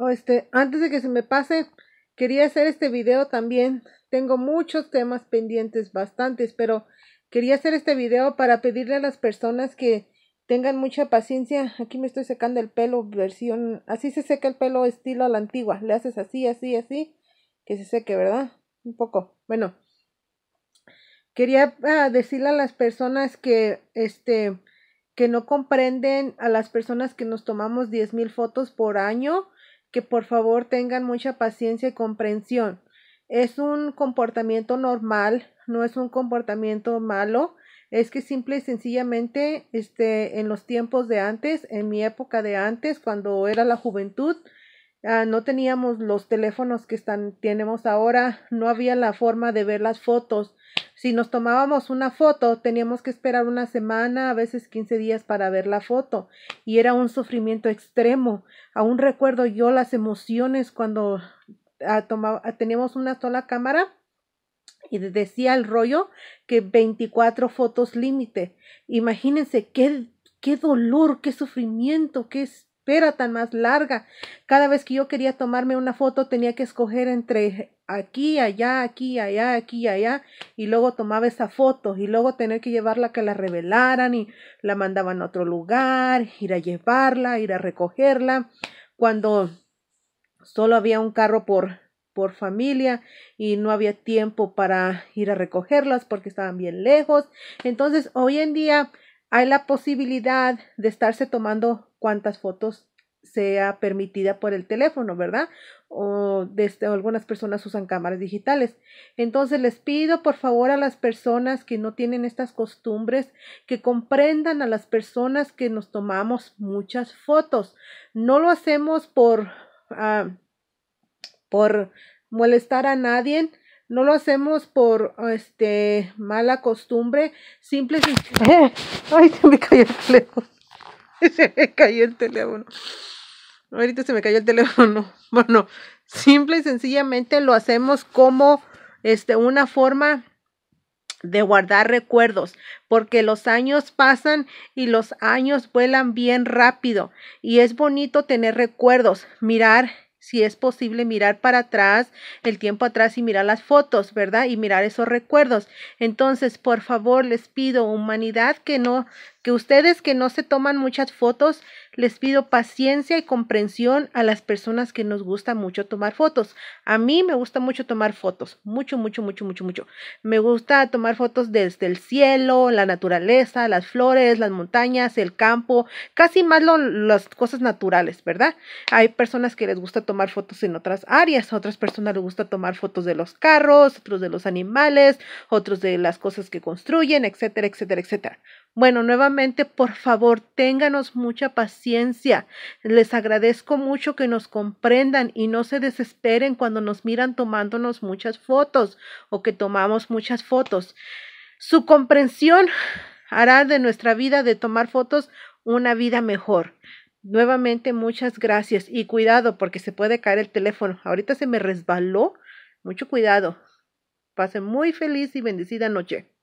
Oh, este, antes de que se me pase, quería hacer este video también. Tengo muchos temas pendientes, bastantes, pero quería hacer este video para pedirle a las personas que tengan mucha paciencia. Aquí me estoy secando el pelo, versión, así se seca el pelo estilo a la antigua. Le haces así, así, así, que se seque, ¿verdad? Un poco. Bueno, quería ah, decirle a las personas que, este, que no comprenden a las personas que nos tomamos 10.000 fotos por año que por favor tengan mucha paciencia y comprensión. Es un comportamiento normal, no es un comportamiento malo, es que simple y sencillamente este, en los tiempos de antes, en mi época de antes, cuando era la juventud, ah, no teníamos los teléfonos que están, tenemos ahora, no había la forma de ver las fotos, si nos tomábamos una foto, teníamos que esperar una semana, a veces 15 días para ver la foto. Y era un sufrimiento extremo. Aún recuerdo yo las emociones cuando ah, ah, teníamos una sola cámara y decía el rollo que 24 fotos límite. Imagínense qué dolor, qué sufrimiento, qué espera tan más larga. Cada vez que yo quería tomarme una foto tenía que escoger entre aquí, allá, aquí, allá, aquí, allá, y luego tomaba esa foto y luego tener que llevarla a que la revelaran y la mandaban a otro lugar, ir a llevarla, ir a recogerla, cuando solo había un carro por por familia y no había tiempo para ir a recogerlas porque estaban bien lejos. Entonces, hoy en día hay la posibilidad de estarse tomando cuantas fotos sea permitida por el teléfono, ¿verdad? O desde este, algunas personas usan cámaras digitales. Entonces les pido por favor a las personas que no tienen estas costumbres que comprendan a las personas que nos tomamos muchas fotos. No lo hacemos por ah, por molestar a nadie, no lo hacemos por este mala costumbre, simple ay, se me cayó el teléfono. Se me cayó el teléfono. Ahorita se me cayó el teléfono. Bueno, simple y sencillamente lo hacemos como este, una forma de guardar recuerdos, porque los años pasan y los años vuelan bien rápido y es bonito tener recuerdos, mirar si es posible mirar para atrás, el tiempo atrás y mirar las fotos, ¿verdad? Y mirar esos recuerdos. Entonces, por favor, les pido humanidad que no, que ustedes que no se toman muchas fotos, les pido paciencia y comprensión a las personas que nos gusta mucho tomar fotos. A mí me gusta mucho tomar fotos, mucho, mucho, mucho, mucho, mucho. Me gusta tomar fotos desde el cielo, la naturaleza, las flores, las montañas, el campo, casi más las cosas naturales, ¿verdad? Hay personas que les gusta tomar fotos en otras áreas, otras personas les gusta tomar fotos de los carros, otros de los animales, otros de las cosas que construyen, etcétera, etcétera, etcétera. Bueno, nuevamente, por favor, ténganos mucha paciencia. Les agradezco mucho que nos comprendan y no se desesperen cuando nos miran tomándonos muchas fotos o que tomamos muchas fotos. Su comprensión hará de nuestra vida de tomar fotos una vida mejor. Nuevamente, muchas gracias y cuidado porque se puede caer el teléfono. Ahorita se me resbaló. Mucho cuidado. Pase muy feliz y bendecida noche.